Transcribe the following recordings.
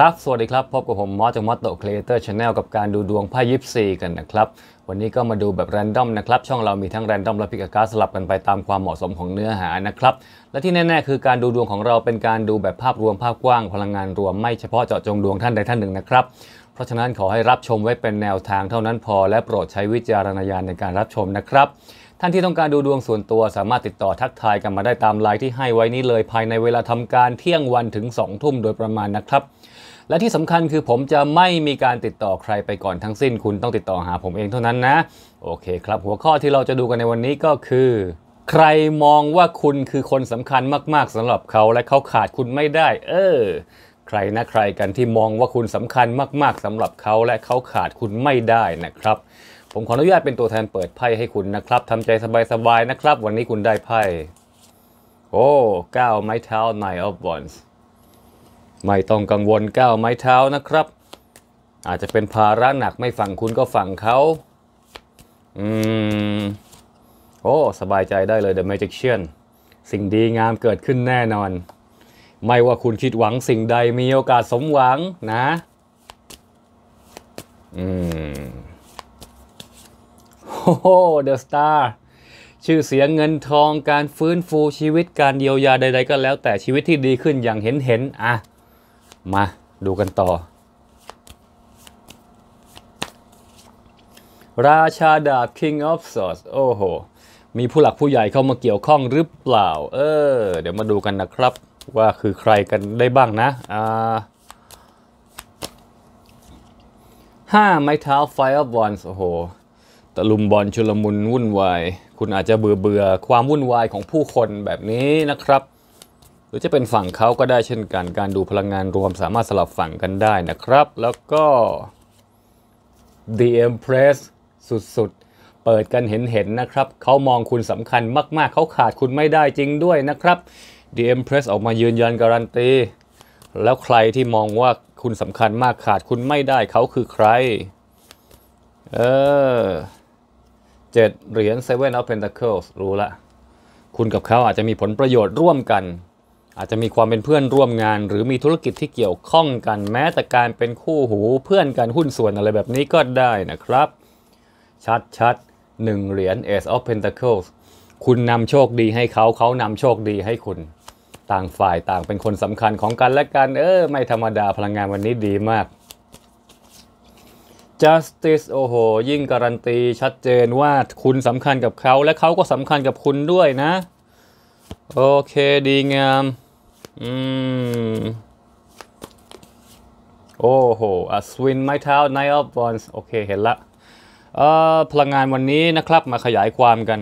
ครับ สวัสดีครับพบกับผมมอสจากมอสโตครีเอเตอร์ชาแนลกับการดูดวงไพ่ยิปซีกันนะครับ วันนี้ก็มาดูแบบแรนดอมนะครับ ช่องเรามีทั้งแรนดอมและพิการสลับกันไปตามความเหมาะสมของเนื้อหานะครับ และที่แน่ๆ คือ การดูดวงของเราเป็นการดูแบบภาพรวมภาพกว้างพลังงานรวมไม่เฉพาะเจาะจงดวงท่านใดท่านหนึ่งนะครับ เพราะฉะนั้นขอให้รับชมไว้เป็นแนวทางเท่านั้นพอ และโปรดใช้วิจารณญาณในการรับชมนะครับท่านที่ต้องการดูดวงส่วนตัว สามารถติดต่อทักทายกันมาได้ตามไลน์ที่ให้ไว้นี้เลยภายในเวลาทำการเที่ยงวันถึง2ทุ่มโดยประมาณนะครับ และที่สำคัญคือผมจะไม่มีการติดต่อใครไปก่อนทั้งสิ้นคุณต้องติดต่อหาผมเองเท่านั้นนะ โอเคครับ หัวข้อที่เราจะดูกันในวันนี้ก็คือ ใครมองว่าคุณคือคนสำคัญมาก ๆสำหรับเขาและเขาขาดคุณไม่ได้ เออ ใครนะใครกันที่มองว่าคุณสำคัญมาก ๆสำหรับเขาและเขาขาดคุณไม่ได้นะครับผมขออนุญาตเป็นตัวแทนเปิดไพ่ให้คุณนะครับ ทำใจสบายๆนะครับ วันนี้คุณได้ไพ่ โอ้เก้าไม้เท้า nine of wands ไม่ต้องกังวลเก้าไม้เท้านะครับ อาจจะเป็นภาระหนักไม่ฟังคุณก็ฟังเขาอืม โอ้สบายใจได้เลย The Magician สิ่งดีงามเกิดขึ้นแน่นอน ไม่ว่าคุณคิดหวังสิ่งใดมีโอกาสสมหวังนะ อืมโอหเดอะสตาร์ชื่อเสียงเงินทองการฟื้นฟูชีวิตการเยียวยาใด ๆ ก็แล้วแต่ชีวิตที่ดีขึ้นอย่างเห็นเห็นอ่ะ มาดูกันต่อ ราชาดาบ King of Swords โอ้โหมีผู้หลักผู้ใหญ่เข้ามาเกี่ยวข้องหรือเปล่า เออ เดี๋ยวมาดูกันนะครับว่าคือใครกันได้บ้างนะ อ่าห้าไม้เท้า Fire of Wands โอ้โหตะลุมบอลชุลมุนวุ่นวาย คุณอาจจะเบื่อเบื่อความวุ่นวายของผู้คนแบบนี้นะครับ หรือจะเป็นฝั่งเขาก็ได้เช่นกัน การดูพลังงานรวมสามารถสลับฝั่งกันได้นะครับ แล้วก็ The Empress สุดๆ เปิดกันเห็นๆนะครับ เขามองคุณสำคัญมากๆ เขาขาดคุณไม่ได้จริงด้วยนะครับ The Empress ออกมายืนยันการันตี แล้วใครที่มองว่าคุณสำคัญมากขาดคุณไม่ได้เขาคือใคร เออดเหรียญ Seven of Pentacles รู้ละ คุณกับเขาอาจจะมีผลประโยชน์ร่วมกัน อาจจะมีความเป็นเพื่อนร่วมงาน หรือมีธุรกิจที่เกี่ยวข้องกันแม้แต่การเป็นคู่หูเพื่อนกันหุ้นส่วนอะไรแบบนี้ก็ได้นะครับ ชัดชัดหนึ่งเหรียญ Ace of Pentacles คุณนำโชคดีให้เขาเขานำโชคดีให้คุณ ต่างฝ่ายต่างเป็นคนสำคัญของกันและกันเออไม่ธรรมดาพลังงานวันนี้ดีมาก Justice โอ้โห ยิ่งการันตีชัดเจนว่าคุณสำคัญกับเขาและเขาก็สำคัญกับคุณด้วยนะ โอเคดีงามอืมโอ้โหอัศวินไม้เท้า Knight of Wands โอเค เห็นละ เอ่อพลังงานวันนี้นะครับมาขยายความกัน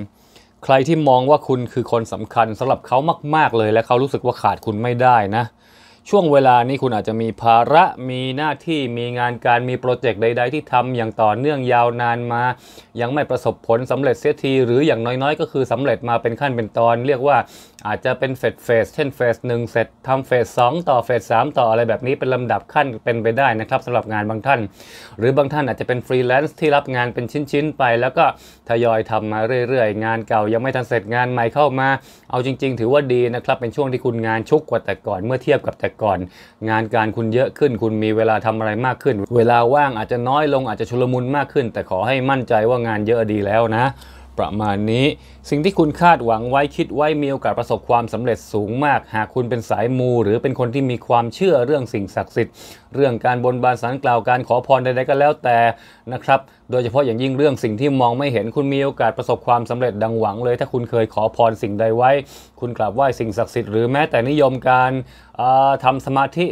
ใครที่มองว่าคุณคือคนสำคัญสำหรับเขามาก ๆเลยและเขารู้สึกว่าขาดคุณไม่ได้นะเช่วงเวลานี้คุณอาจจะมีภาระ มีหน้าที่มีงานการมีโปรเจกต์ใดๆ ที่ทำอย่างต่อเนื่องยาวนานมา ยังไม่ประสบผลสำเร็จเสียที หรืออย่างน้อยๆ ก็คือสำเร็จมาเป็นขั้นเป็นตอน เรียกว่าอาจจะเป็นเฟสเฟสเช่นเฟสหนึ่งเสร็จทำเฟสสองต่อเฟสสามต่ออะไรแบบนี้เป็นลำดับขั้นเป็นไปได้นะครับสำหรับงานบางท่าน หรือบางท่านอาจจะเป็นฟรีแลนซ์ที่รับงานเป็นชิ้นๆไป แล้วก็ทยอยทำมาเรื่อยๆ งานเก่ายังไม่ทันเสร็จงานใหม่เข้ามา เอาจริง ๆ ถือว่าดีนะครับ เป็นช่วงที่คุณงานชุกกว่าแต่ก่อนเมื่อเทียบกับแต่ก่อน งานการคุณเยอะขึ้นคุณมีเวลาทำอะไรมากขึ้น เวลาว่างอาจจะน้อยลงอาจจะชุลมุนมากขึ้น แต่ขอให้มั่นใจว่างานเยอะดีแล้วนะประมาณนี้ สิ่งที่คุณคาดหวังไว้คิดไว้มีโอกาสประสบความสำเร็จสูงมาก หากคุณเป็นสายมูหรือเป็นคนที่มีความเชื่อเรื่องสิ่งศักดิ์สิทธิ์เรื่องการบนบานสารกล่าวการขอพรใดๆก็แล้วแต่นะครับ โดยเฉพาะอย่างยิ่งเรื่องสิ่งที่มองไม่เห็นคุณมีโอกาสประสบความสำเร็จดังหวังเลย ถ้าคุณเคยขอพรสิ่งใดไว้ คุณกราบไหว้สิ่งศักดิ์สิทธิ์หรือแม้ แต่นิยมการทำสมาธิ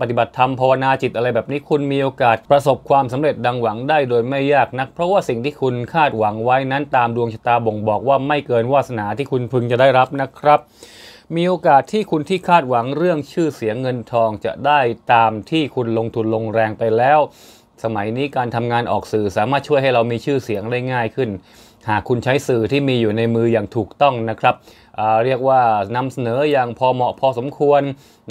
ปฏิบัติธรรมภาวนาจิตอะไรแบบนี้คุณมีโอกาสประสบความสำเร็จดังหวังได้โดยไม่ยากนักเพราะว่าสิ่งที่คุณคาดหวังไว้นั้น ตามดวงชะตาบ่งบอกว่าไม่เกินวาสนาที่คุณพึงจะได้รับนะครับมีโอกาสที่คุณที่คาดหวังเรื่องชื่อเสียงเงินทองจะได้ตามที่คุณลงทุนลงแรงไปแล้ว สมัยนี้การทำงานออกสื่อสามารถช่วยให้เรามีชื่อเสียงได้ง่ายขึ้น หากคุณใช้สื่อที่มีอยู่ในมืออย่างถูกต้องนะครับเรียกว่านำเสนออย่างพอเหมาะพอสมควร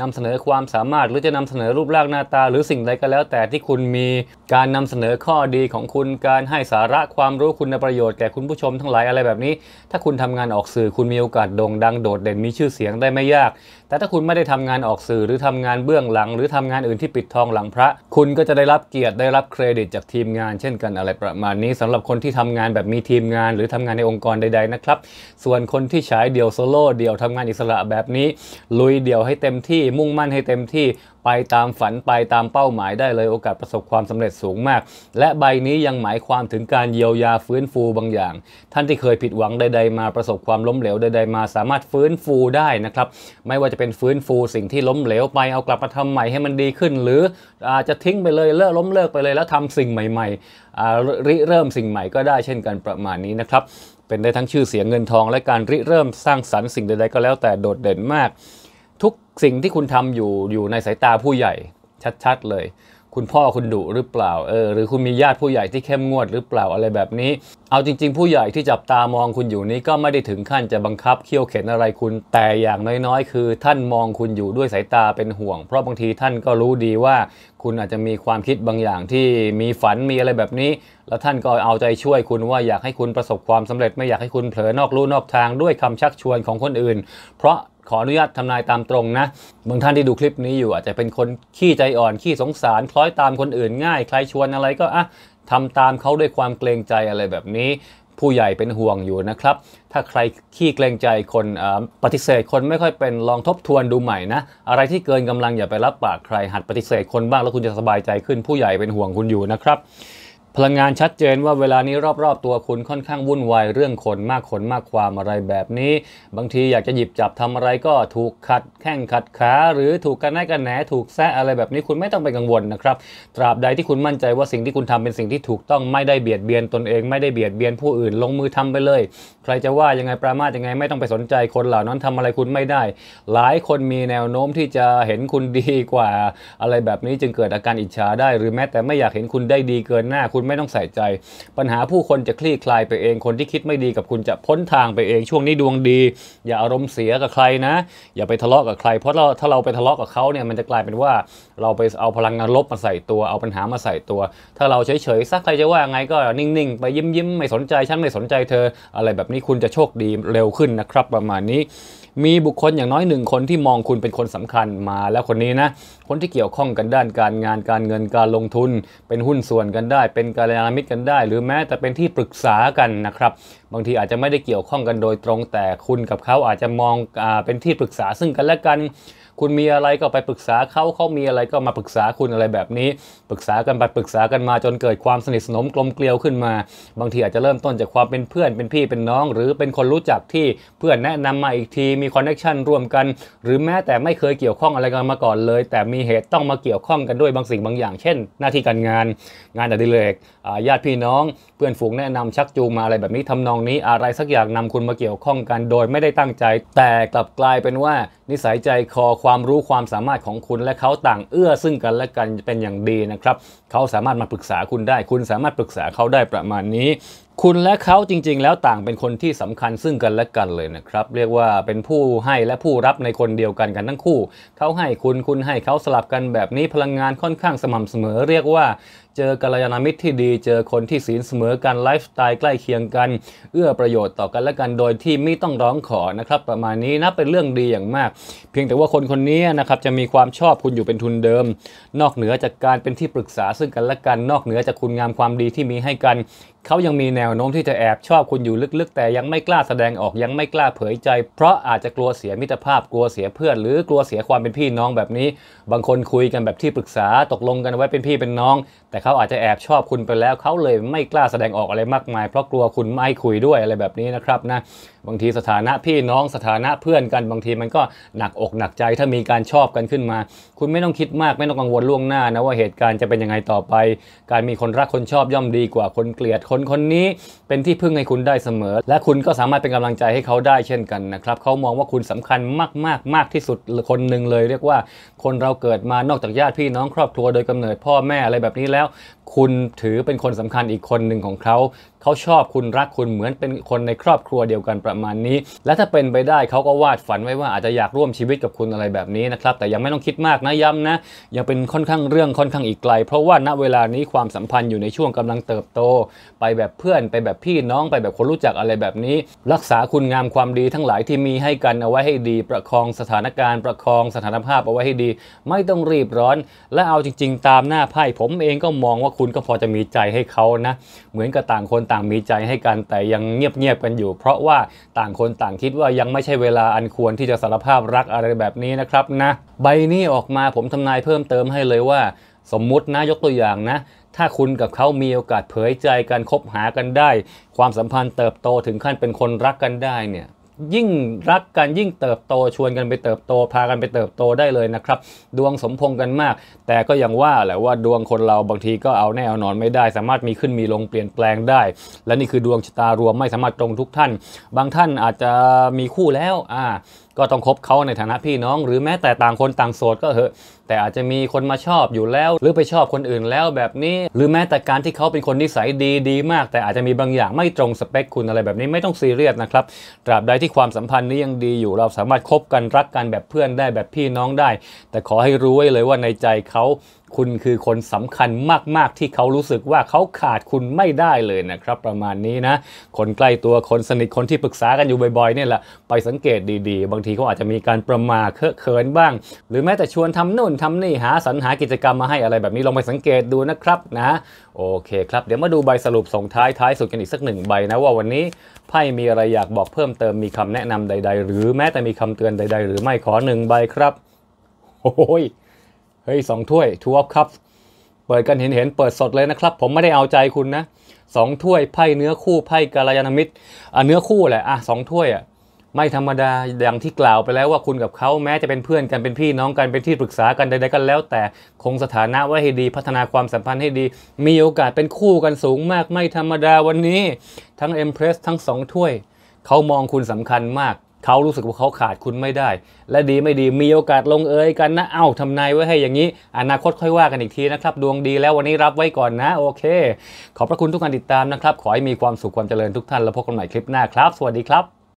นำเสนอความสามารถหรือจะนำเสนอรูปร่างหน้าตา หรือสิ่งใดก็แล้ว แต่ที่คุณมีการนำเสนอข้อดีของคุณการให้สาระความรู้คุณประโยชน์แก่คุณผู้ชมทั้งหลายอะไรแบบนี้ ถ้าคุณทำงานออกสื่อคุณมีโอกาสโด่งดังโดดเด่นมีชื่อเสียงได้ไม่ยาก แต่ถ้าคุณไม่ได้ทำงานออกสื่อหรือทำงานเบื้องหลัง หรือทำงานอื่นที่ปิดทองหลังพระ คุณก็จะได้รับเกียรติได้รับเครดิตจากทีมงานเช่นกันอะไรประมาณนี้ สำหรับคนที่ทำงานแบบมีทีมงาน หรือทำงานในองค์กรใดๆนะครับ ส่วนคนที่ใช้เดียวโซโล่เดี่ยวทำงานอิสระแบบนี้ ลุยเดี่ยวให้เต็มที่มุ่งมั่นให้เต็มที่ไปตามฝันไปตามเป้าหมายได้เลยโอกาสประสบความสำเร็จสูงมาก และใบนี้ยังหมายความถึงการเยียวยาฟื้นฟูบางอย่าง ท่านที่เคยผิดหวังใดๆมาประสบความล้มเหลวใดๆมาสามารถฟื้นฟูได้นะครับ ไม่ว่าจะเป็นฟื้นฟูสิ่งที่ล้มเหลว ไปเอากลับมาทำใหม่ให้มันดีขึ้น หรืออาจจะทิ้งไปเลยเลิกล้มเลิกไปเลยแล้วทำสิ่งใหม่ๆริเริ่มสิ่งใหม่ก็ได้เช่นกันประมาณนี้นะครับเป็นได้ทั้งชื่อเสียงเงินทองและการริเริ่มสร้างสรรค์สิ่งใดๆ ก็แล้วแต่โดดเด่นมาก ทุกสิ่งที่คุณทำอยู่อยู่ในสายตาผู้ใหญ่ชัดๆเลย คุณพ่อคุณดุหรือเปล่าเออหรือคุณมีญาติผู้ใหญ่ที่เข้มงวด หรือเปล่าอะไรแบบนี้ เอาจริงๆผู้ใหญ่ที่จับตามองคุณอยู่นี้ก็ไม่ได้ถึงขั้นจะบังคับเคี่ยวเข็นอะไรคุณแต่อย่างน้อยๆคือ ท่านมองคุณอยู่ด้วยสายตาเป็นห่วง เพราะบางทีท่านก็รู้ดีว่าคุณอาจจะมีความคิดบางอย่างที่มีฝันมีอะไรแบบนี้ แล้วท่านก็เอาใจช่วยคุณว่าอยากให้คุณประสบความสำเร็จไม่อยากให้คุณเผลอนอกลู่นอกทางด้วยคำชักชวนของคนอื่น เพราะขออนุญาตทำนายตามตรงนะบางท่านที่ดูคลิปนี้อยู่ อาจจะเป็นคนขี้ใจอ่อนขี้สงสารคล้อยตามคนอื่น ง่ายใครชวนอะไรก็อ่ะทำตามเขาด้วยความเกรงใจอะไรแบบนี้ผู้ใหญ่เป็นห่วงอยู่นะครับ ถ้าใครขี้เกรงใจคนปฏิเสธคนไม่ค่อยเป็นลองทบทวนดูใหม่นะ อะไรที่เกินกำลังอย่าไปรับปากใครหัดปฏิเสธคนบ้าง แล้วคุณจะสบายใจขึ้นผู้ใหญ่เป็นห่วงคุณอยู่นะครับพลังงานชัดเจนว่าเวลานี้รอบๆ ตัวคุณค่อนข้างวุ่นวายเรื่องคนมากคนมากความอะไรแบบนี้ บางทีอยากจะหยิบจับทำอะไรก็ถูกขัดแข้งขัดขาหรือถูกกันแนกันแหนถูกแซะอะไรแบบนี้คุณไม่ต้องไปกังวลนะครับ ตราบใดที่คุณมั่นใจว่าสิ่งที่คุณทำเป็นสิ่งที่ถูกต้องไม่ได้เบียดเบียนตนเองไม่ได้เบียดเบียนผู้อื่นลงมือทำไปเลย ใครจะว่ายังไงประมาทยังไงไม่ต้องไปสนใจคนเหล่านั้นทำอะไรคุณไม่ได้ หลายคนมีแนวโน้มที่จะเห็นคุณดีกว่าอะไรแบบนี้ จึงเกิดอาการอิจฉาได้หรือแม้ แต่ไม่อยากเห็นคุณได้ดีเกินหน้าคุณณไม่ต้องใส่ใจปัญหาผู้คนจะคลี่คลายไปเองคนที่คิดไม่ดีกับคุณจะพ้นทางไปเองช่วงนี้ดวงดี อย่าอารมณ์เสียกับใครนะ อย่าไปทะเลาะกับใคร เพราะเราถ้าเราไปทะเลาะกับเขาเนี่ยมันจะกลายเป็นว่าเราไปเอาพลังงานลบมาใส่ตัวเอาปัญหามาใส่ตัว ถ้าเราเฉยๆสักใครจะว่าไงก็นิ่งๆ ไปยิ้มๆไม่สนใจฉันไม่สนใจเธอ อะไรแบบนี้คุณจะโชคดีเร็วขึ้นนะครับประมาณนี้มีบุคคลอย่างน้อยหนึ่งคนที่มองคุณเป็นคนสำคัญมาแล้วคนนี้นะ คนที่เกี่ยวข้องกันด้านการงานการเงินการลงทุน เป็นหุ้นส่วนกันได้ เป็นการยามิตรกันได้ หรือแม้แต่เป็นที่ปรึกษากันนะครับ บางทีอาจจะไม่ได้เกี่ยวข้องกันโดยตรงแต่คุณกับเขาอาจจะมองอเป็นที่ปรึกษาซึ่งกันและกันคุณมีอะไรก็ไปปรึกษาเขาเขามีอะไรก็มาปรึกษาคุณอะไรแบบนี้ ปรึกษากันไปปรึกษากันมาจนเกิดความสนิทสนมกลมเกลียวขึ้นมา บางทีอาจจะเริ่มต้นจากความเป็นเพื่อนเป็นพี่เป็นน้อง หรือเป็นคนรู้จักที่เพื่อนแนะนำมาอีกที มีคอนเนคชันร่วมกัน หรือแม้แต่ไม่เคยเกี่ยวข้องอะไรกันมาก่อนเลย แต่มีเหตุต้องมาเกี่ยวข้องกันด้วยบางสิ่งบางอย่าง เช่น หน้าที่การงาน งานอดิเรกญาติพี่น้อง เพื่อนฝูงแนะนำชักจูงมาอะไรแบบนี้ทำนองนี้ อะไรสักอย่างนำคุณมาเกี่ยวข้องกันโดยไม่ได้ตั้งใจ แต่กลับกลายเป็นว่านิสัยใจคอความรู้ความสามารถของคุณและเขาต่างเอื้อซึ่งกันและกันเป็นอย่างดีนะครับเขาสามารถมาปรึกษาคุณได้ คุณสามารถปรึกษาเขาได้ประมาณนี้ คุณและเขาจริงๆ แล้วต่างเป็นคนที่สำคัญซึ่งกันและกันเลยนะครับ เรียกว่าเป็นผู้ให้และผู้รับในคนเดียวกันกันทั้งคู่เขาให้คุณคุณให้เขาสลับกันแบบนี้พลังงานค่อนข้างสม่ำเสมอ เรียกว่าเจอกัลยาณมิตรที่ดีเจอคนที่ศีลเสมอกันไลฟ์สไตล์ใกล้เคียงกันเอื้อประโยชน์ต่อกันและกันโดยที่ไม่ต้องร้องขอนะครับประมาณนี้นะเป็นเรื่องดีอย่างมาก เพียงแต่ว่าคนคนนี้นะครับจะมีความชอบคุณอยู่เป็นทุนเดิม นอกเหนือจากการเป็นที่ปรึกษาซึ่งกันและกัน นอกเหนือจากคุณงามความดีที่มีให้กันเขายังมีแนวโน้มที่จะแอบชอบคุณอยู่ลึกๆ แต่ยังไม่กล้าแสดงออกยังไม่กล้าเผยใจ เพราะอาจจะกลัวเสียมิตรภาพกลัวเสียเพื่อน หรือกลัวเสียความเป็นพี่น้องแบบนี้ บางคนคุยกันแบบที่ปรึกษาตกลงกันไว้เป็นพี่เป็นน้อง แต่เขาอาจจะแอบชอบคุณไปแล้วเขาเลยไม่กล้าแสดงออกอะไรมากมาย เพราะกลัวคุณไม่คุยด้วยอะไรแบบนี้นะครับนะบางทีสถานะพี่น้องสถานะเพื่อนกันบางทีมันก็หนักอกหนักใจถ้ามีการชอบกันขึ้นมา คุณไม่ต้องคิดมากไม่ต้องกังวลล่วงหน้านะว่าเหตุการณ์จะเป็นยังไงต่อไปการมีคนรักคนชอบย่อมดีกว่าคนเกลียดคนคนนี้เป็นที่พึ่งให้คุณได้เสมอ และคุณก็สามารถเป็นกำลังใจให้เขาได้เช่นกันนะครับเขามองว่าคุณสำคัญมากๆมากที่สุดคนหนึ่งเลย เรียกว่าคนเราเกิดมานอกจากญาติพี่น้องครอบครัวโดยกำเนิดพ่อแม่อะไรแบบนี้แล้วคุณถือเป็นคนสำคัญอีกคนหนึ่งของเขา เขาชอบคุณรักคุณเหมือนเป็นคนในครอบครัวเดียวกันประมาณนี้ และถ้าเป็นไปได้เขาก็วาดฝันไว้ว่าอาจจะอยากร่วมชีวิตกับคุณอะไรแบบนี้นะครับ แต่ยังไม่ต้องคิดมากนะย้ำนะ ยังเป็นค่อนข้างเรื่องค่อนข้างอีกไกล เพราะว่าณเวลานี้ความสัมพันธ์อยู่ในช่วงกำลังเติบโต ไปแบบเพื่อนไปแบบพี่น้องไปแบบคนรู้จักอะไรแบบนี้ รักษาคุณงามความดีทั้งหลายที่มีให้กันเอาไว้ให้ดีประคองสถานการณ์ประคองสถานภาพเอาไว้ให้ดี ไม่ต้องรีบร้อนและเอาจริง ๆ ตามหน้าไพ่ผมเองก็มองว่าคุณก็พอจะมีใจให้เขานะเหมือนกับต่างคนต่างมีใจให้กันแต่ยังเงียบๆกันอยู่ เพราะว่าต่างคนต่างคิดว่ายังไม่ใช่เวลาอันควรที่จะสารภาพรักอะไรแบบนี้นะครับนะ ใบนี้ออกมาผมทำนายเพิ่มเติมให้เลยว่าสมมุตินะยกตัวอย่างนะ ถ้าคุณกับเขามีโอกาสเผยใจกันคบหากันได้ ความสัมพันธ์เติบโตถึงขั้นเป็นคนรักกันได้เนี่ยยิ่งรักกันยิ่งเติบโตชวนกันไปเติบโต พากันไปเติบโตได้เลยนะครับ ดวงสมพงกันมาก แต่ก็ยังว่าแหละว่าดวงคนเราบางทีก็เอาแน่เอานอนไม่ได้ สามารถมีขึ้นมีลงเปลี่ยนแปลงได้ และนี่คือดวงชะตารวมไม่สามารถตรงทุกท่าน บางท่านอาจจะมีคู่แล้วอ่าก็ต้องคบเขาในฐานะพี่น้อง หรือแม้แต่ต่างคนต่างโสดก็เหอะ แต่อาจจะมีคนมาชอบอยู่แล้วหรือไปชอบคนอื่นแล้วแบบนี้ หรือแม้แต่การที่เขาเป็นคนนิสัยดีดีมาก แต่อาจจะมีบางอย่างไม่ตรงสเปคคุณอะไรแบบนี้ไม่ต้องซีเรียสนะครับ ตราบใดที่ความสัมพันธ์นี้ยังดีอยู่ เราสามารถคบกันรักกันแบบเพื่อนได้แบบพี่น้องได้ แต่ขอให้รู้ไว้เลยว่าในใจเขาคุณคือคนสำคัญมากๆที่เขารู้สึกว่าเขาขาดคุณไม่ได้เลยนะครับ ประมาณนี้นะ คนใกล้ตัวคนสนิทคนที่ปรึกษากันอยู่บ่อยๆเนี่ยแหละไปสังเกตดี ๆ บางทีเขาอาจจะมีการประมาทเคอะเขินบ้าง หรือแม้แต่ชวนทำนู่นทำนี่หาสรรหากิจกรรมมาให้อะไรแบบนี้ลองไปสังเกตดูนะครับนะ โอเค ครับเดี๋ยวมาดูใบสรุปส่งท้ายท้ายสุดกันอีกสักหนึ่งใบนะว่าวันนี้ไพ่มีอะไรอยากบอกเพิ่มเติมมีคำแนะนำใด ๆ หรือแม้แต่มีคำเตือนใดๆ หรือไม่ขอหนึ่งใบครับ โอ้ยเฮ้ยสองถ้วยทัวร์ครับเปิดกันเห็นเห็นเปิดสดเลยนะครับ ผมไม่ได้เอาใจคุณนะสองถ้วยไพ่เนื้อคู่ไพ่กาลยานมิตรอ่ะเนื้อคู่แหละอ่ะสองถ้วยอ่ะไม่ธรรมดาอย่างที่กล่าวไปแล้วว่าคุณกับเขาแม้จะเป็นเพื่อนกันเป็นพี่น้องกันเป็นที่ปรึกษากันใดๆกันแล้วแต่คงสถานะไว้ให้ดีพัฒนาความสัมพันธ์ให้ดีมีโอกาสเป็นคู่กันสูงมากไม่ธรรมดาวันนี้ทั้งเอ็มเพรสทั้งสองถ้วยเขามองคุณสำคัญมากเขารู้สึกว่าเขาขาดคุณไม่ได้ และดีไม่ดีมีโอกาสลงเอยกันนะเอา้าทำนายไว้ให้อย่างนี้ อนาคตค่อยว่ากันอีกทีนะครับ ดวงดีแล้ววันนี้รับไว้ก่อนนะ โอเค ขอบพระคุณทุกการติดตามนะครับขอให้มีความสุขความเจริญทุกท่านแล้วพบกันใหม่คลิปหน้าครับ สวัสดีครับ